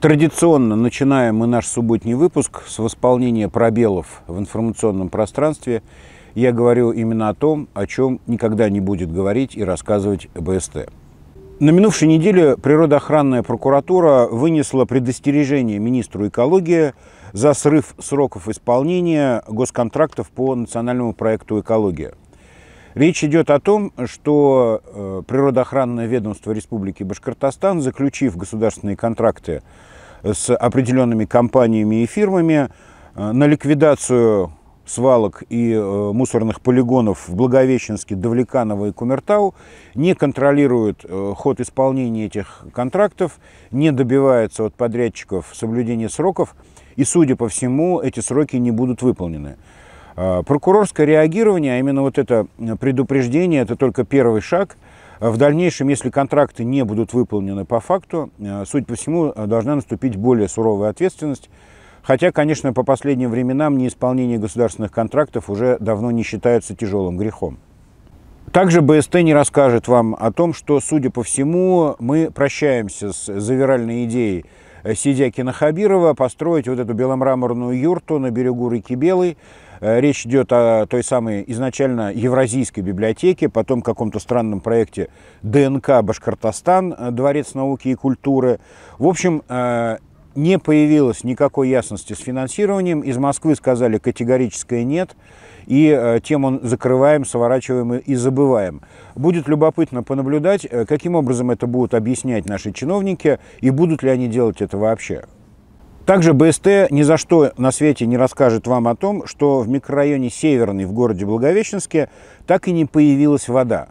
Традиционно начинаем мы наш субботний выпуск с восполнения пробелов в информационном пространстве. Я говорю именно о том, о чем никогда не будет говорить и рассказывать БСТ. На минувшей неделе природоохранная прокуратура вынесла предостережение министру экологии за срыв сроков исполнения госконтрактов по национальному проекту «Экология». Речь идет о том, что э, природоохранное ведомство Республики Башкортостан, заключив государственные контракты с определенными компаниями и фирмами э, на ликвидацию свалок и э, мусорных полигонов в Благовещенске, Давлеканово и Кумертау, не контролирует ход исполнения этих контрактов, не добивается от подрядчиков соблюдения сроков, и, судя по всему, эти сроки не будут выполнены. А, прокурорское реагирование, а именно вот это предупреждение, это только первый шаг. А в дальнейшем, если контракты не будут выполнены по факту, а, суть по всему, должна наступить более суровая ответственность. Хотя, конечно, по последним временам неисполнение государственных контрактов уже давно не считается тяжелым грехом. Также БСТ не расскажет вам о том, что, судя по всему, мы прощаемся с завиральной идеей э, Сидякина Хабирова построить вот эту беломраморную юрту на берегу реки Белой, Э, речь идет о той самой изначально евразийской библиотеке, потом каком-то странном проекте ДНК Башкортостан, э, Дворец науки и культуры. В общем, э, не появилось никакой ясности с финансированием. Из Москвы сказали категорическое «нет», и тем он закрываем, сворачиваем и забываем. Будет любопытно понаблюдать, каким образом это будут объяснять наши чиновники, и будут ли они делать это вообще. Также БСТ ни за что на свете не расскажет вам о том, что в микрорайоне Северный в городе Благовещенске так и не появилась вода.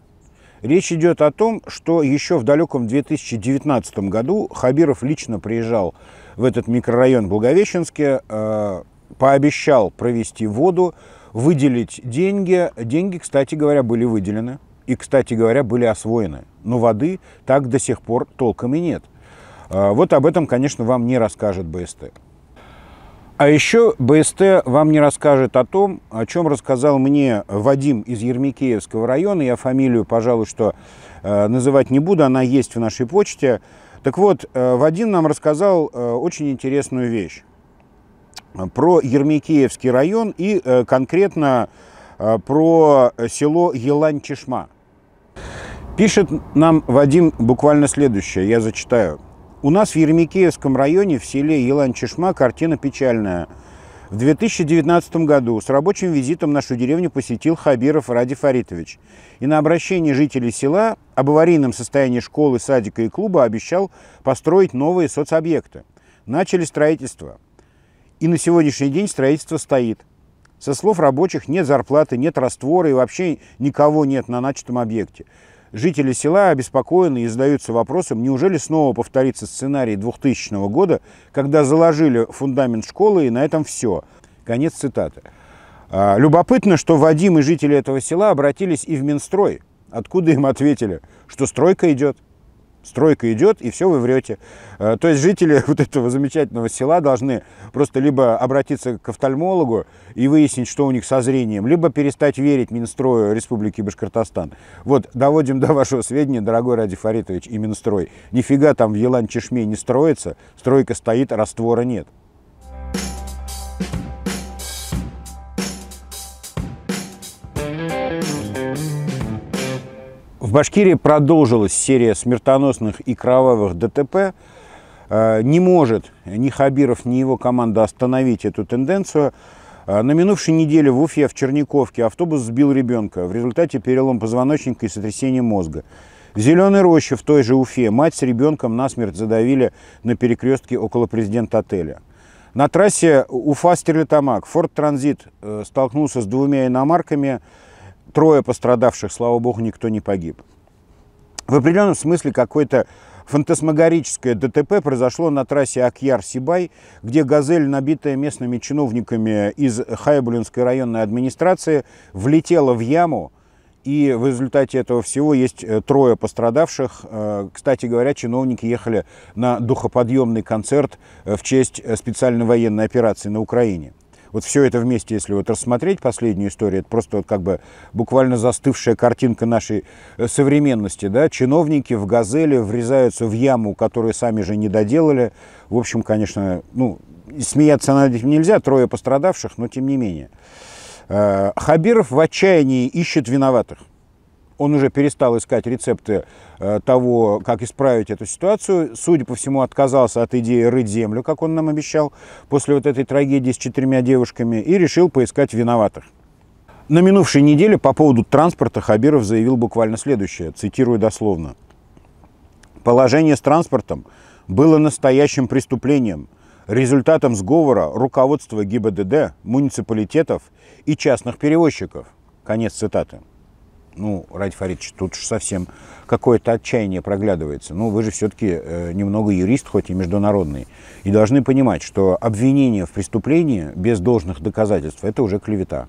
Речь идет о том, что еще в далеком 2019 году Хабиров лично приезжал в этот микрорайон Благовещенске, э, пообещал провести воду, выделить деньги. Деньги, кстати говоря, были выделены и, кстати говоря, были освоены. Но воды так до сих пор толком и нет – а, вот об этом, конечно, вам не расскажет БСТ. А еще БСТ вам не расскажет о том, о чем рассказал мне Вадим из Ермикеевского района. Я фамилию, пожалуй, что э, называть не буду, она есть в нашей почте. Так вот, э, Вадим нам рассказал э, очень интересную вещь про Ермикеевский район и конкретно про село Елань-Чешма. Пишет нам Вадим буквально следующее, я зачитаю. У нас в Ермекеевском районе в селе Елан-Чешма картина печальная. В 2019 году с рабочим визитом нашу деревню посетил Хабиров Ради Фаритович. И на обращение жителей села об аварийном состоянии школы, садика и клуба обещал построить новые соцобъекты. Начали строительство. И на сегодняшний день строительство стоит. Со слов рабочих нет зарплаты, нет раствора и вообще никого нет на начатом объекте. Жители села обеспокоены и задаются вопросом, неужели снова повторится сценарий 2000 года, когда заложили фундамент школы и на этом все. Конец цитаты. А, Любопытно, что Вадим и жители этого села обратились и в Минстрой, откуда им ответили, что стройка идет – стройка идет, и все вы врете. Э, то есть жители вот этого замечательного села должны просто либо обратиться к офтальмологу и выяснить, что у них со зрением, либо перестать верить Минстрою Республики Башкортостан. Вот, доводим до вашего сведения, дорогой Ради Фаритович и Минстрой, нифига там в Елан-Чешме не строится, стройка стоит, раствора нет. Thank you В Башкирии продолжилась серия смертоносных и кровавых ДТП. Э, не может ни Хабиров, ни его команда остановить эту тенденцию. Э, на минувшей неделе в Уфе, в Черниковке, автобус сбил ребенка. В результате перелом позвоночника и сотрясение мозга. В Зеленой роще в той же Уфе мать с ребенком насмерть задавили на перекрестке около президента отеля. На трассе Уфа-Стерлитамак Форд Транзит э, столкнулся с двумя иномарками, трое пострадавших, слава богу, никто не погиб. В определенном смысле какой-то фантасмагорическое ДТП произошло на трассе Акьяр-Сибай, где «Газель», набитая местными чиновниками из Хайбулинской районной администрации, влетела в яму, и в результате этого всего есть э, трое пострадавших. Э, кстати говоря, чиновники ехали на духоподъемный концерт э, в честь специальной военной операции на Украине. Вот все это вместе, если вот рассмотреть последнюю историю, это просто вот как бы буквально застывшая картинка нашей э, современности. Да? Чиновники в «Газели» врезаются в яму, которую сами же не доделали. В общем, конечно, ну, смеяться над этим нельзя, трое пострадавших, но тем не менее. Э, Хабиров в отчаянии ищет виноватых. Он уже перестал искать рецепты э, того, как исправить эту ситуацию. Судя по всему, отказался от идеи рыть землю, как он нам обещал, после вот этой трагедии с четырьмя девушками, и решил поискать виноватых. На минувшей неделе по поводу транспорта Хабиров заявил буквально следующее, цитирую дословно. «Положение с транспортом было настоящим преступлением, результатом сговора руководства ГИБДД, муниципалитетов и частных перевозчиков». Конец цитаты ну, Ради Фаридович, тут же совсем какое-то отчаяние проглядывается. Ну, вы же все-таки э, немного юрист, хоть и международный, и должны понимать, что обвинение в преступлении без должных доказательств – это уже клевета.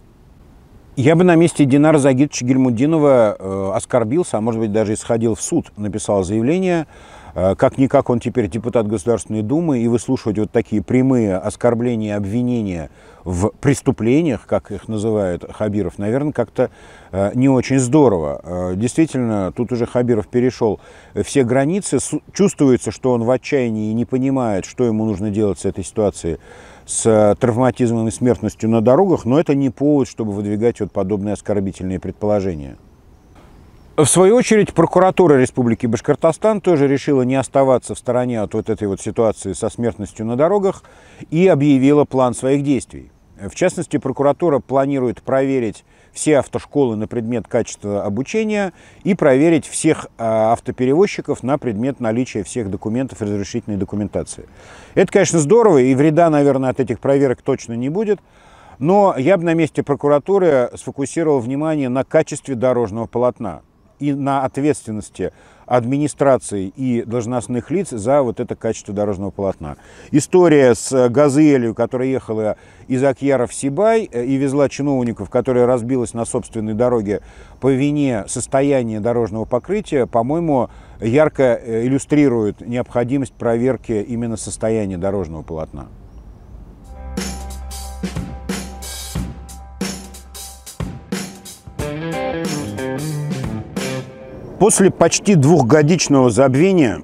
Я бы на месте Динара Загидовича Гельмудинова э, оскорбился, а может быть даже исходил в суд, написал заявление, Э, как-никак он теперь депутат Государственной Думы, и выслушивать вот такие прямые оскорбления, обвинения в преступлениях, как их называют Хабиров, наверное, как-то э, не очень здорово. Э, действительно, тут уже Хабиров перешел все границы. Чувствуется, что он в отчаянии и не понимает, что ему нужно делать с этой ситуацией с травматизмом и смертностью на дорогах, но это не повод, чтобы выдвигать вот подобные оскорбительные предположения. В свою очередь, прокуратура Республики Башкортостан тоже решила не оставаться в стороне от вот этой вот ситуации со смертностью на дорогах и объявила план своих действий. В частности, прокуратура планирует проверить все автошколы на предмет качества обучения и проверить всех а, автоперевозчиков на предмет наличия всех документов разрешительной документации. Это, конечно, здорово, и вреда, наверное, от этих проверок точно не будет. Но я бы на месте прокуратуры сфокусировал внимание на качестве дорожного полотна и на ответственности администрации и должностных лиц за вот это качество дорожного полотна. История с э, «Газелью», которая ехала из Акьяра в Сибай э, и везла чиновников, которая разбилась на собственной дороге по вине состояния дорожного покрытия, по-моему, ярко э, иллюстрирует необходимость проверки именно состояния дорожного полотна. После почти двухгодичного забвения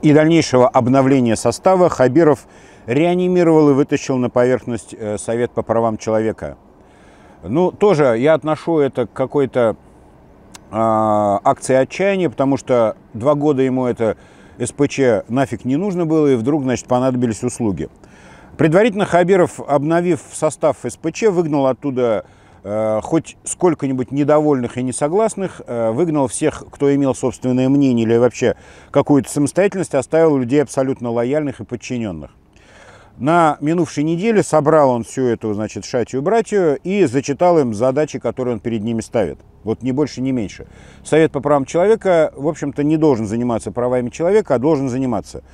и дальнейшего обновления состава Хабиров реанимировал и вытащил на поверхность э, Совет по правам человека. Ну, тоже я отношу это к какой-то э, акции отчаяния, потому что два года ему это СПЧ нафиг не нужно было, и вдруг, значит, понадобились услуги. Предварительно Хабиров, обновив состав СПЧ, выгнал оттуда Э, хоть сколько-нибудь недовольных и несогласных, э, выгнал всех, кто имел собственное мнение или вообще какую-то самостоятельность, оставил людей абсолютно лояльных и подчиненных. На минувшей неделе собрал он всю эту, значит, шатью братью и зачитал им задачи, которые он перед ними ставит. Вот ни больше, ни меньше. Совет по правам человека, в общем-то, не должен заниматься правами человека, а должен заниматься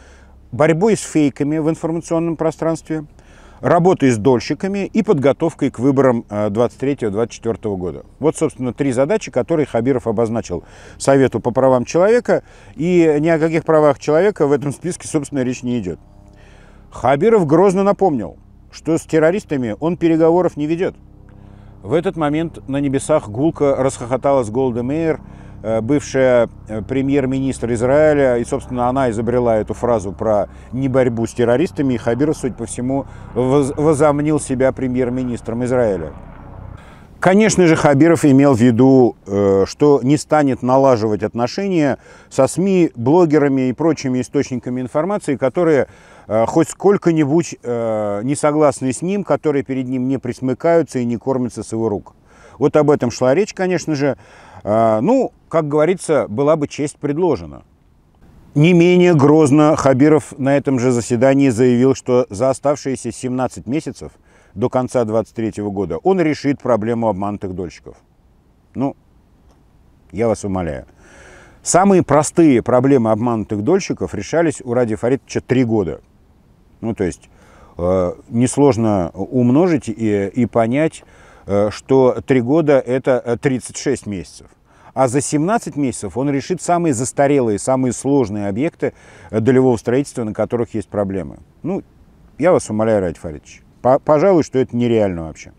борьбой с фейками в информационном пространстве – работой с дольщиками и подготовкой к выборам 23-24 э, года. Вот, собственно, три задачи, которые Хабиров обозначил Совету по правам человека, и ни о каких правах человека в этом списке, собственно, речь не идет. Хабиров грозно напомнил, что с террористами он переговоров не ведет. В этот момент на небесах гулко расхохоталась Голда Мейер – Э, бывшая э, премьер-министр Израиля, и, собственно, она изобрела эту фразу про не борьбу с террористами, и Хабиров, судя по всему, возомнил себя премьер-министром Израиля. Конечно же, Хабиров имел в виду, э, что не станет налаживать отношения со СМИ, блогерами и прочими источниками информации, которые хоть сколько-нибудь не согласны с ним, которые перед ним не присмыкаются и не кормятся с его рук. Вот об этом шла речь, конечно же. А, ну, как говорится, была бы честь предложена. Не менее грозно Хабиров на этом же заседании заявил, что за оставшиеся 17 месяцев до конца 2023 года он решит проблему обманутых дольщиков. Ну, я вас умоляю. Самые простые проблемы обманутых дольщиков решались у Ради Фаридовича три года. Ну, то есть э, несложно умножить и, и понять, Э, что 3 года – это 36 э, месяцев. А за 17 месяцев он решит самые застарелые, самые сложные объекты э, долевого строительства, на которых есть проблемы. Ну, я вас умоляю, Ради Фаридович, пожалуй, что это нереально вообще.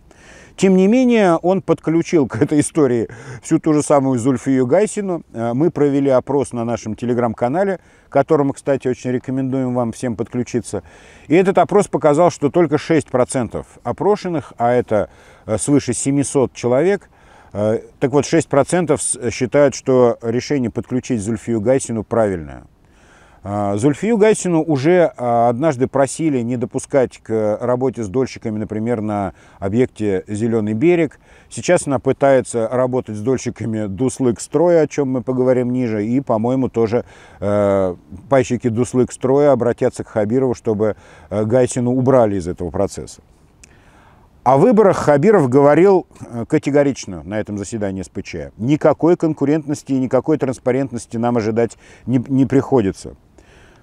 Тем не менее, он подключил к этой истории всю ту же самую Зульфию Гайсину. Э, мы провели опрос на нашем телеграм-канале, которому, кстати, очень рекомендуем вам всем подключиться. И этот опрос показал, что только 6% опрошенных, а это э, свыше 700 человек, э, так вот, 6% считают, что решение подключить Зульфию Гайсину правильное. А, Зульфию Гайсину уже а, однажды просили не допускать к работе с дольщиками, например, на объекте «Зеленый берег». Сейчас она пытается работать с дольщиками «Дуслык строя», о чем мы поговорим ниже, и, по-моему, тоже э, пайщики «Дуслык строя» обратятся к Хабирову, чтобы э, Гайсину убрали из этого процесса. О выборах Хабиров говорил э, категорично на этом заседании СПЧ. Никакой конкурентности и никакой транспарентности нам ожидать не, не приходится.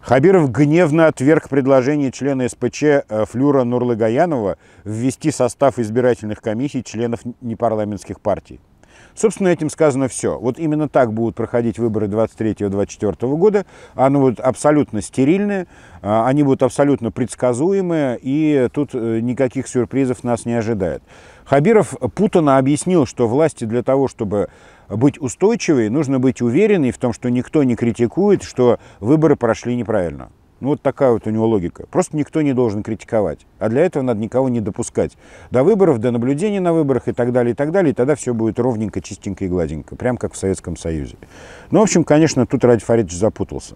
Хабиров гневно отверг предложение члена СПЧ э, Флюра Нурлыгаянова ввести состав избирательных комиссий членов непарламентских партий. Собственно, этим сказано все. Вот именно так будут проходить выборы 23-24 года. Они будут абсолютно стерильные, а, они будут абсолютно предсказуемые, и тут э, никаких сюрпризов нас не ожидает. Хабиров путано объяснил, что власти для того, чтобы быть устойчивой, нужно быть уверенной в том, что никто не критикует, что выборы прошли неправильно. Ну, вот такая вот у него логика. Просто никто не должен критиковать. А для этого надо никого не допускать. До выборов, до наблюдений на выборах и так далее, и так далее. И тогда все будет ровненько, чистенько и гладенько. Прям как в Советском Союзе. Ну, в общем, конечно, тут Ради Фаридович запутался.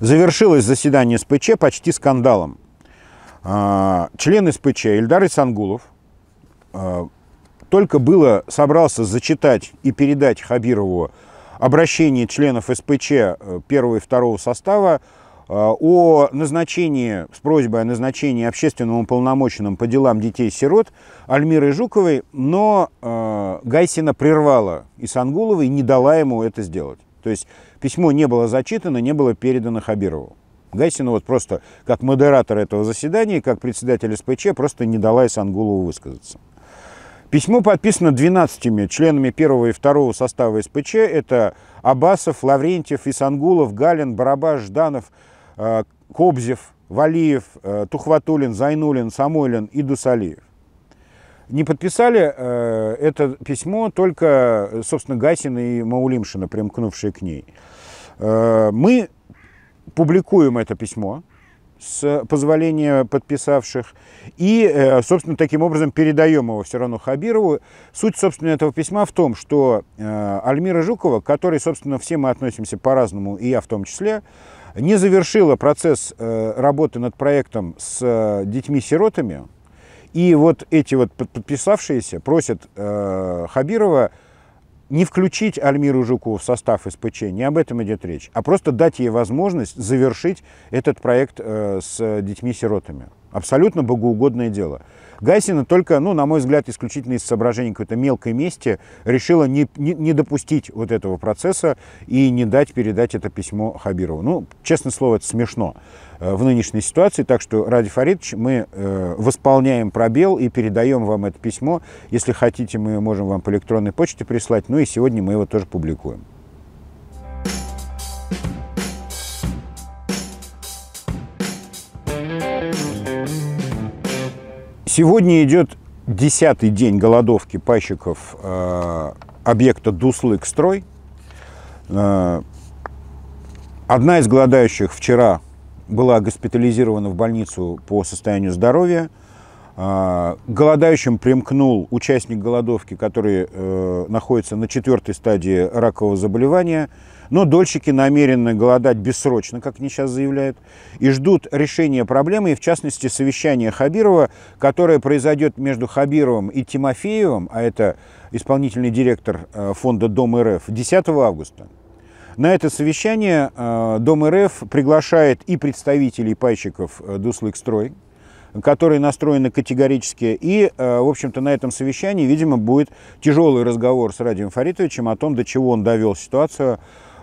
Завершилось заседание СПЧ почти скандалом. А, член СПЧ Ильдар Исангулов, а, только было собрался зачитать и передать Хабирову обращение членов СПЧ э, первого и второго состава а, о назначении, с просьбой о назначении общественным уполномоченным по делам детей-сирот Альмиры Жуковой, но а, Гайсина прервала Исангулова и не дала ему это сделать. То есть письмо не было зачитано, не было передано Хабирову. Гайсина вот просто как модератор этого заседания, как председатель СПЧ, просто не дала Исангулову высказаться. Письмо подписано 12 членами первого и второго состава СПЧ. Это Абасов, Лаврентьев, Исангулов, Галин, Барабаш, Жданов, э, Кобзев, Валиев, э, Тухватулин, Зайнулин, Самойлин и Дусалиев. Не подписали э, это письмо только, собственно, Гасина и Маулимшина, примкнувшие к ней. Мы публикуем это письмо с позволения подписавших. И, э, собственно, таким образом передаем его все равно Хабирову. Суть, собственно, этого письма в том, что э, Альмира Жукова, к которой, собственно, все мы относимся по-разному, и я в том числе, не завершила процесс э, работы над проектом с детьми-сиротами. И вот эти вот подписавшиеся просят Хабирова не включить Альмиру Жукову в состав СПЧ, не об этом идет речь, а просто дать ей возможность завершить этот проект э, с детьми-сиротами. Абсолютно богоугодное дело. Гайсина только, ну, на мой взгляд, исключительно из соображений какой-то мелкой мести решила не, не, не допустить вот этого процесса и не дать передать это письмо Хабирову. Ну, честное слово, это смешно э, в нынешней ситуации. Так что, Ради Фаридович, мы э, восполняем пробел и передаем вам это письмо. Если хотите, мы можем вам по электронной почте прислать. Ну и сегодня мы его тоже публикуем. Сегодня идет десятый день голодовки пайщиков э, объекта Дуслык-строй. Э, одна из голодающих вчера была госпитализирована в больницу по состоянию здоровья – а, голодающим примкнул участник голодовки, который э, находится на четвертой стадии ракового заболевания. Но дольщики намерены голодать бессрочно, как они сейчас заявляют, и ждут решения проблемы, и в частности совещания Хабирова, которое произойдет между Хабировым и Тимофеевым, а это исполнительный директор э, фонда «Дом РФ», 10 августа. На это совещание э, Дом РФ приглашает и представителей пайщиков э, «Дуслыкстрой», которые настроены категорически. И, э, в общем-то, на этом совещании, видимо, будет тяжелый разговор с Радием Фаритовичем о том, до чего он довел ситуацию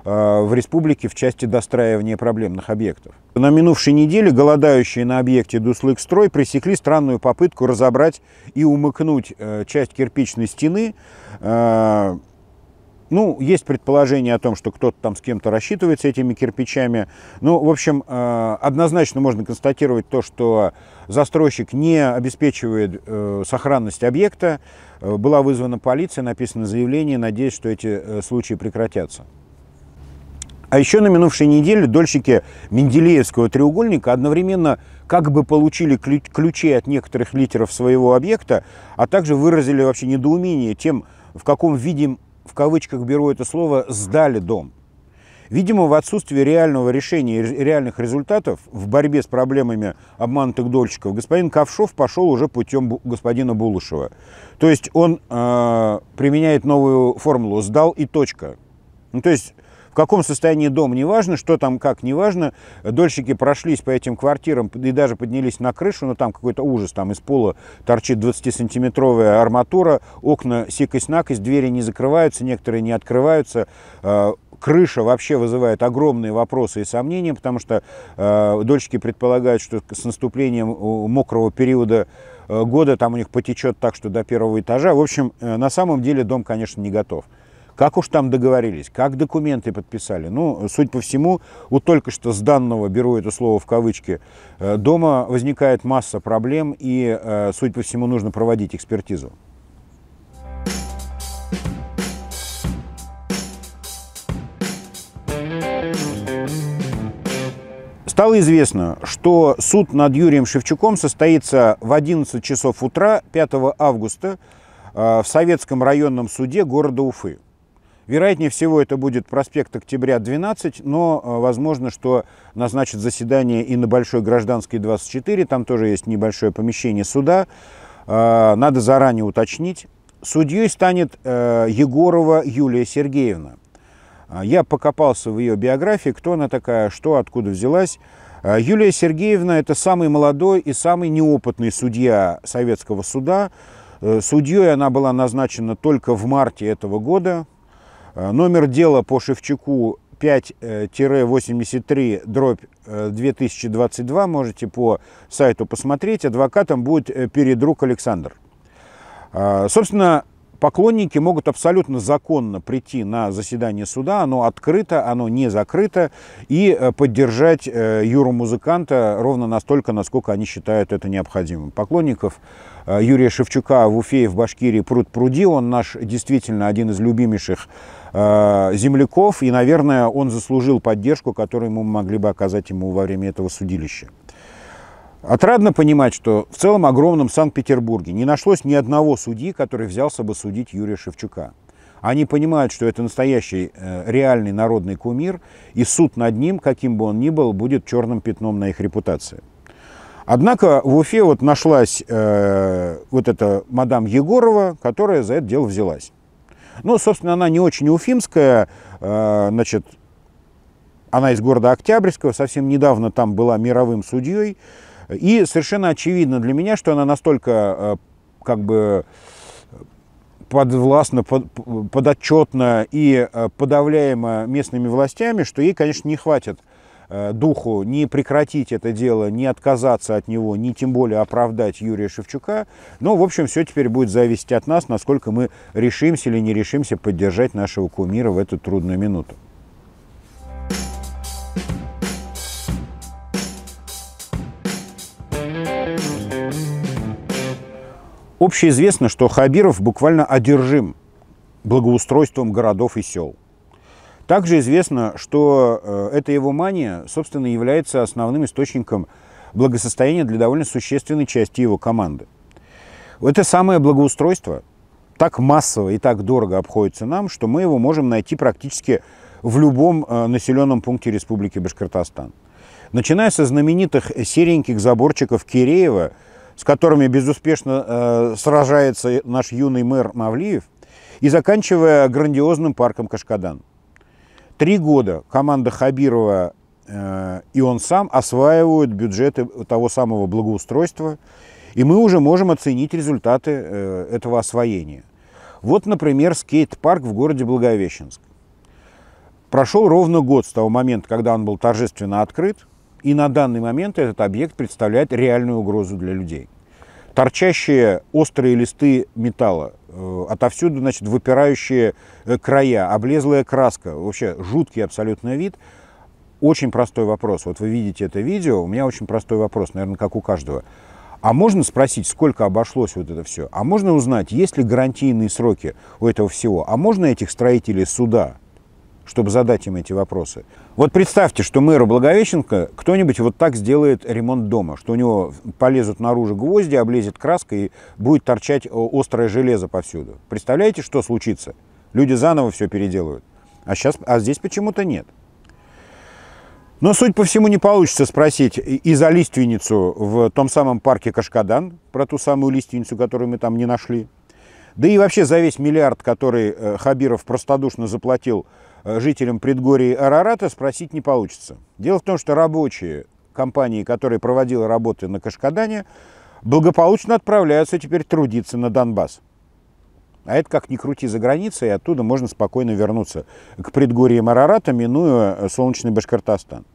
э, в республике в части достраивания проблемных объектов. На минувшей неделе голодающие на объекте Дуслыкстрой пресекли странную попытку разобрать и умыкнуть э, часть кирпичной стены ну, есть предположение о том, что кто-то там с кем-то рассчитывается этими кирпичами. Ну, в общем, э, однозначно можно констатировать то, что застройщик не обеспечивает э, сохранность объекта. Э, была вызвана полиция, написано заявление. Надеюсь, что эти случаи прекратятся. А еще на минувшей неделе дольщики Менделеевского треугольника одновременно как бы получили ключи от некоторых литеров своего объекта, а также выразили вообще недоумение тем, в каком виде в кавычках беру это слово, сдали дом. Видимо, в отсутствии реального решения и реальных результатов в борьбе с проблемами обманутых дольщиков господин Ковшов пошел уже путем господина Булышева. То есть он э, применяет новую формулу «сдал и точка». Ну, то есть в каком состоянии дом, неважно, что там как, неважно. Дольщики прошлись по этим квартирам и даже поднялись на крышу, но там какой-то ужас, там из пола торчит 20-сантиметровая арматура, окна сикость-накость, двери не закрываются, некоторые не открываются. Э, крыша вообще вызывает огромные вопросы и сомнения, потому что э, дольщики предполагают, что с наступлением э, мокрого периода года там у них потечет так, что до первого этажа. В общем, на самом деле дом, конечно, не готов. Как уж там договорились, как документы подписали. Ну, суть по всему, у только что сданного, беру это слово в кавычки, э, дома возникает масса проблем, и, э, суть по всему, нужно проводить экспертизу. Стало известно, что суд над Юрием Шевчуком состоится в 11 часов утра 5 августа э, в Советском районном суде города Уфы. Вероятнее всего, это будет проспект Октября 12, но э, возможно, что назначат заседание и на Большой Гражданской 24, там тоже есть небольшое помещение суда. Э, надо заранее уточнить. Судьей станет э, Егорова Юлия Сергеевна. Я покопался в ее биографии, кто она такая, что, откуда взялась. Юлия Сергеевна – это самый молодой и самый неопытный судья советского суда. Судьей она была назначена только в марте этого года, Э, номер дела по Шевчуку 5-83 э, дробь 2022. Э, Можете по сайту посмотреть. Адвокатом будет передрук Александр. А, собственно, Поклонники могут абсолютно законно прийти на заседание суда, оно открыто, оно не закрыто, и э, поддержать э, Юру-музыканта ровно настолько, насколько они считают это необходимым. Поклонников э, Юрия Шевчука в Уфе и в Башкирии пруд-пруди, он наш действительно один из любимейших земляков, и, наверное, он заслужил поддержку, которую мы могли бы оказать ему во время этого судилища. Отрадно понимать, что в целом огромном Санкт-Петербурге не нашлось ни одного судьи, который взялся бы судить Юрия Шевчука. Они понимают, что это настоящий э, реальный народный кумир, и суд над ним, каким бы он ни был, будет черным пятном на их репутации. Однако в Уфе вот нашлась э, вот эта мадам Егорова, которая за это дело взялась. Ну, собственно, она не очень уфимская, э, значит, она из города Октябрьского, совсем недавно там была мировым судьей, и совершенно очевидно для меня, что она настолько э, как бы подвластна, под, подотчетна и э, подавляема местными властями, что ей, конечно, не хватит э, духу не прекратить это дело, не отказаться от него, не тем более оправдать Юрия Шевчука. Но, в общем, все теперь будет зависеть от нас, насколько мы решимся или не решимся поддержать нашего кумира в эту трудную минуту. Общеизвестно, что Хабиров буквально одержим благоустройством городов и сел. Также известно, что э, эта его мания, собственно, является основным источником благосостояния для довольно существенной части его команды. Это самое благоустройство так массово и так дорого обходится нам, что мы его можем найти практически в любом э, населенном пункте Республики Башкортостан. Начиная со знаменитых сереньких заборчиков Киреева – с которыми безуспешно э, сражается наш юный мэр Мавлиев, и заканчивая грандиозным парком Кашкадан. Три года команда Хабирова э, и он сам осваивают бюджеты того самого благоустройства, и мы уже можем оценить результаты э, этого освоения. Вот, например, скейт-парк в городе Благовещенск. Прошел ровно год с того момента, когда он был торжественно открыт – и на данный момент этот объект представляет реальную угрозу для людей. Торчащие острые листы металла, э, отовсюду значит, выпирающие э, края, облезлая краска, вообще жуткий абсолютно вид. Очень простой вопрос. Вот вы видите это видео, у меня очень простой вопрос, наверное, как у каждого. А можно спросить, сколько обошлось вот это все? А можно узнать, есть ли гарантийные сроки у этого всего? А можно этих строителей суда? чтобы задать им эти вопросы. Вот представьте, что мэру Благовещенко кто-нибудь вот так сделает ремонт дома, что у него полезут наружу гвозди, облезет краска и будет торчать э, острое железо повсюду. Представляете, что случится? Люди заново все переделают. А, сейчас, а здесь почему-то нет. Но, суть по всему, не получится спросить и за лиственницу в том самом парке Кашкадан, про ту самую лиственницу, которую мы там не нашли. Да и вообще за весь миллиард, который э, Хабиров простодушно заплатил Э, жителям предгорий Арарата спросить не получится. Дело в том, что рабочие компании, которые проводили работы на Кашкадане, благополучно отправляются теперь трудиться на Донбасс. А это как ни крути за границей, и оттуда можно спокойно вернуться к предгорьям Арарата, минуя э, солнечный Башкортостан.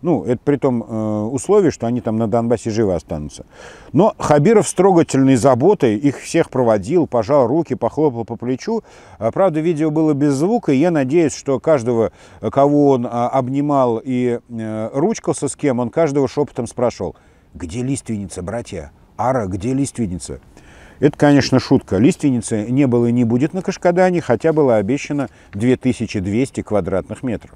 Ну, это при том э, условии, что они там на Донбассе живы останутся. Но Хабиров с трогательной заботой их всех проводил, пожал руки, похлопал по плечу. А, правда, видео было без звука, и я надеюсь, что каждого, э, кого он а, обнимал и э, ручкался с кем, он каждого шепотом спрашивал, где лиственница, братья? Ара, где лиственница? Это, конечно, шутка. Лиственницы не было и не будет на Кашкадане, хотя было обещано 2200 квадратных метров.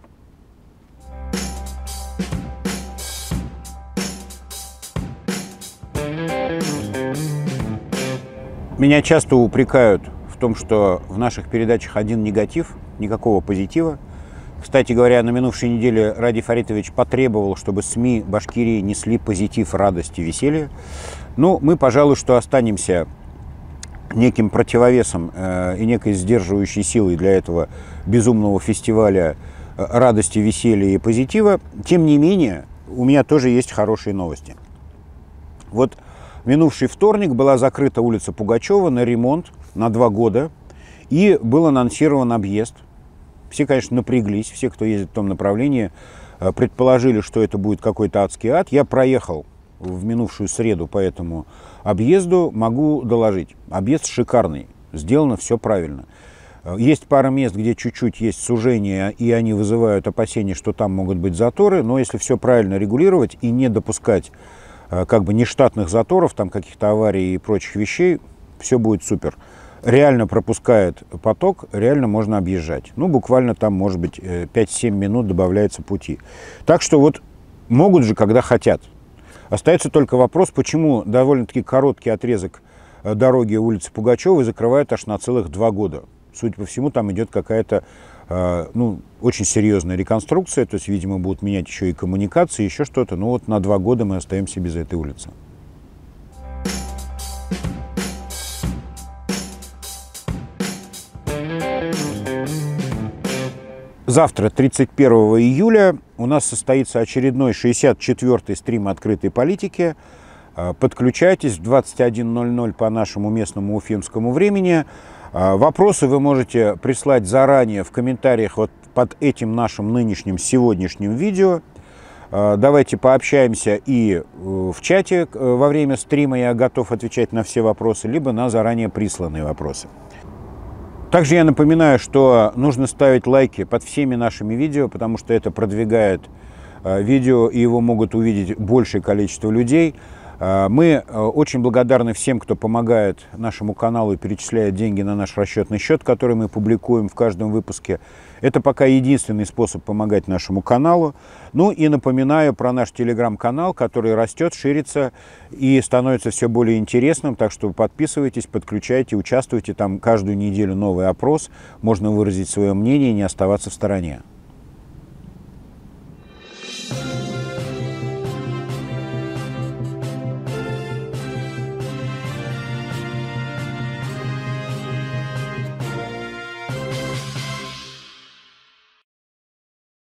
Меня часто упрекают в том, что в наших передачах один негатив, никакого позитива. Кстати говоря, на минувшей неделе Ради Фаритович потребовал, чтобы СМИ Башкирии несли позитив, радость и веселье. Ну, мы, пожалуй, что останемся неким противовесом э, и некой сдерживающей силой для этого безумного фестиваля э, радости, веселья и позитива. Тем не менее, у меня тоже есть хорошие новости. Вот минувший вторник была закрыта улица Пугачева на ремонт на два года, и был анонсирован объезд. Все, конечно, напряглись, все, кто ездит в том направлении, э, предположили, что это будет какой-то адский ад. Я проехал в минувшую среду по этому объезду, могу доложить. Объезд шикарный, сделано все правильно. Э, есть пара мест, где чуть-чуть есть сужение, и они вызывают опасения, что там могут быть заторы, но если все правильно регулировать и не допускать Э, как бы нештатных заторов, там каких-то аварий и прочих вещей, все будет супер. Реально пропускает поток, реально можно объезжать. Ну, буквально там, может быть, 5-7 э, минут добавляется пути. Так что вот могут же, когда хотят. Остается только вопрос, почему довольно-таки короткий отрезок э, дороги улицы Пугачевой закрывают аж на целых два года. Судя по всему, там идет какая-то а, ну, очень серьезная реконструкция, то есть, видимо, будут менять еще и коммуникации, еще что-то. Но ну, вот на два года мы остаемся без этой улицы. Завтра, 31 июля, у нас состоится очередной 64-й стрим открытой политики. А, подключайтесь в 21.00 по нашему местному уфимскому времени. А, вопросы вы можете прислать заранее в комментариях вот под этим нашим нынешним сегодняшним видео. А, давайте пообщаемся и э, в чате э, во время стрима. Я готов отвечать на все вопросы, либо на заранее присланные вопросы. Также я напоминаю, что нужно ставить лайки под всеми нашими видео, потому что это продвигает э, видео, и его могут увидеть большее количество людей. А, мы э, очень благодарны всем, кто помогает нашему каналу и перечисляет деньги на наш расчетный счет, который мы публикуем в каждом выпуске. Это пока единственный способ помогать нашему каналу. Ну и напоминаю про наш телеграм-канал, который растет, ширится и становится все более интересным. Так что подписывайтесь, подключайте, участвуйте. Там каждую неделю новый опрос. Можно выразить свое мнение и не оставаться в стороне.